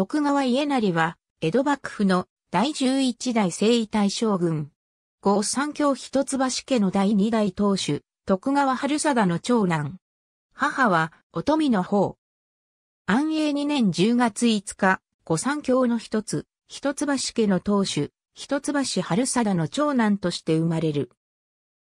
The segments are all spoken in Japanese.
徳川家成は、江戸幕府の第十一代征夷大将軍。後三教一橋家の第二代当主、徳川春貞の長男。母は、乙富の方。安永二年十月五日、後三教の一つ、一橋家の当主、一橋春貞の長男として生まれる。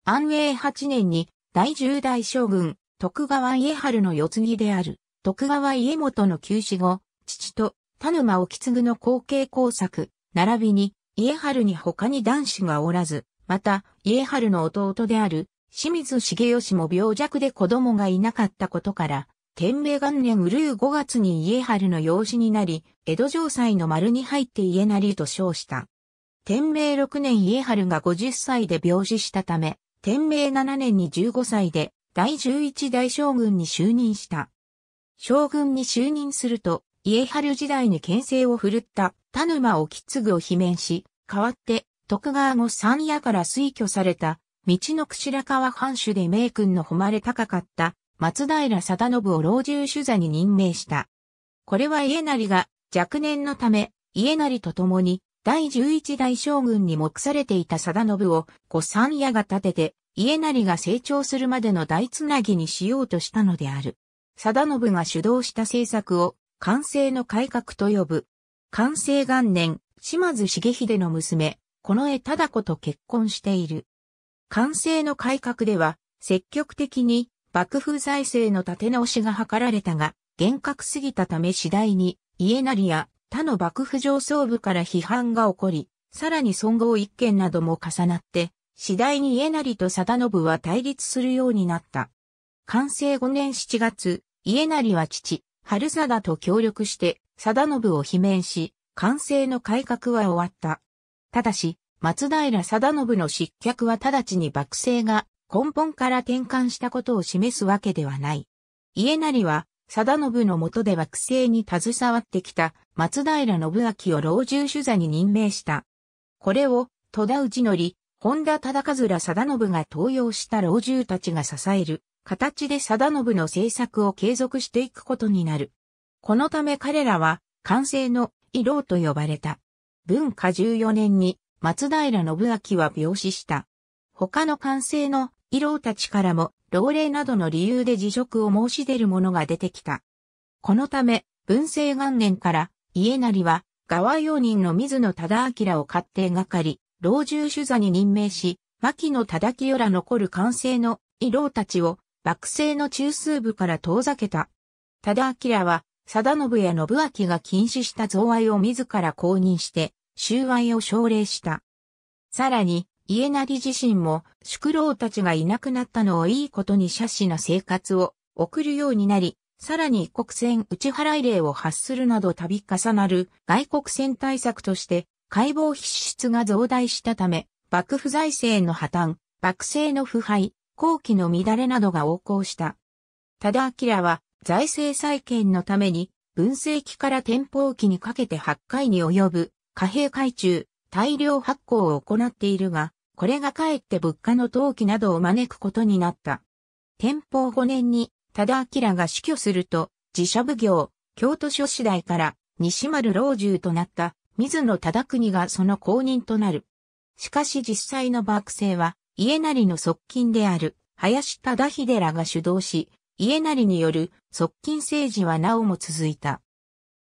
安永八年に、第十代将軍、徳川家春の世継ぎである、徳川家元の休止後、父と田沼沖継の後継工作、並びに、家春に他に男子がおらず、また、家春の弟である、清水重義も病弱で子供がいなかったことから、天明元年うるう5月に家春の養子になり、江戸城西の丸に入って家なりと称した。天明6年家春が50歳で病死したため、天明7年に15歳で第11代将軍に就任した。将軍に就任すると、家春時代に牽制を振るった田沼を継を罷免し、代わって徳川後三夜から推挙された、道の櫛川藩主で名君の誉れ高かった松平定信を老中主座に任命した。これは家成が若年のため、家成と共に第十一代将軍に目されていた定信を御三夜が立てて、家成が成長するまでの大つなぎにしようとしたのである。定信が主導した政策を完成の改革と呼ぶ。完成元年、島津重秀の娘、近ただ子と結婚している。完成の改革では、積極的に幕府財政の立て直しが図られたが、厳格すぎたため次第に、家なりや他の幕府上層部から批判が起こり、さらに孫号一件なども重なって、次第に家なりと定信は対立するようになった。完成5年7月、家なりは父、春貞と協力して、貞信を罷免し、完成の改革は終わった。ただし、松平貞信の失脚は直ちに幕政が根本から転換したことを示すわけではない。家成は、貞信の下で幕政に携わってきた松平信明を老中主座に任命した。これを戸田氏則、本田忠和ら貞信が登用した老中たちが支える。形で定信の政策を継続していくことになる。このため彼らは、完成の医老と呼ばれた。文化14年に松平信明は病死した。他の完成の医老たちからも老齢などの理由で辞職を申し出る者が出てきた。このため、文政元年から家成は側用人の水野忠明を勝手がかり、老中主座に任命し、牧野忠清ら残る完成の医老たちを幕政の中枢部から遠ざけた。忠明は、貞信や信明が禁止した贈賄を自ら公認して、収賄を奨励した。さらに、家成自身も、宿老たちがいなくなったのをいいことに写真の生活を送るようになり、さらに国船打ち払い令を発するなど度重なる外国船対策として、解剖必出が増大したため、幕府財政の破綻、幕政の腐敗、後期の乱れなどが横行した。たき明は財政再建のために、文政期から天保期にかけて8回に及ぶ貨幣改中、大量発行を行っているが、これがかえって物価の投機などを招くことになった。天保5年に、忠明が死去すると、自社奉行、京都諸次第から西丸老中となった水野忠国がその後任となる。しかし実際の幕政は、家成の側近である林忠秀らが主導し、家成による側近政治はなおも続いた。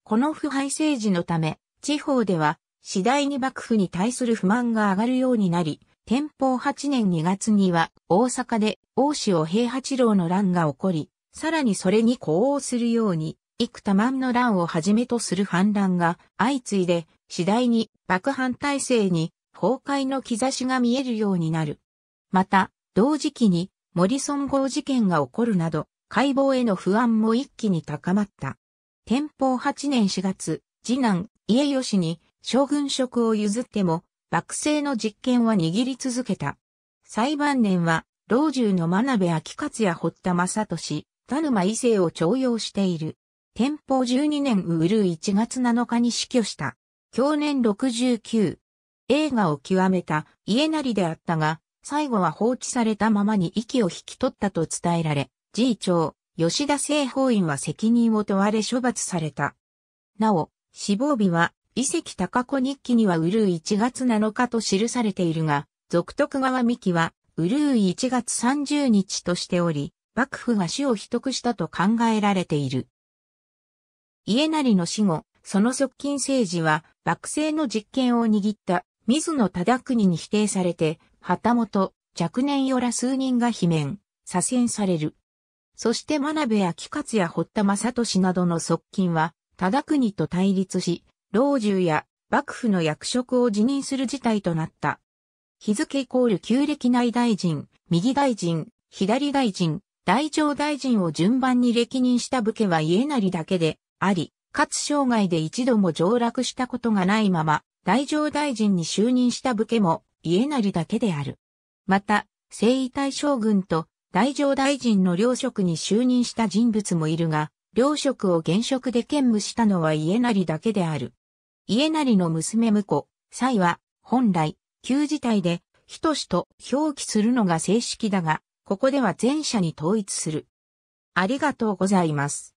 この腐敗政治のため、地方では次第に幕府に対する不満が上がるようになり、天保8年2月には大阪で大塩平八郎の乱が起こり、さらにそれに呼応するように、幾多万の乱をはじめとする反乱が相次いで、次第に幕藩体制に崩壊の兆しが見えるようになる。また、同時期にモリソン号事件が起こるなど、解剖への不安も一気に高まった。天保8年4月、次男、家吉に将軍職を譲っても、幕政の実権は握り続けた。裁判年は、老中の真鍋秋勝や堀田正俊、田沼伊勢を徴用している。天保12年ウル1月7日に死去した。享年69。映画を極めた家なりであったが、最後は放置されたままに息を引き取ったと伝えられ、次長、吉田正法院は責任を問われ処罰された。なお、死亡日は、遺跡高子日記にはうるう1月7日と記されているが、続徳川三紀は、うるう1月30日としており、幕府が死を秘匿したと考えられている。家成の死後、その側近政治は、幕政の実権を握った水野忠国に否定されて、旗本、若年よら数人が罷免、左遷される。そして真鍋木勝や堀田正俊などの側近は、忠国と対立し、老中や幕府の役職を辞任する事態となった。日付イコール旧暦内大臣、右大臣、左大臣、大乗大臣を順番に歴任した武家は家なりだけであり、かつ生涯で一度も上落したことがないまま、大乗大臣に就任した武家も家成だけである。また、征夷大将軍と大乗大臣の領職に就任した人物もいるが、領職を現職で兼務したのは家成だけである。家成の娘婿、蔡は、本来、旧字体で、としと表記するのが正式だが、ここでは前者に統一する。ありがとうございます。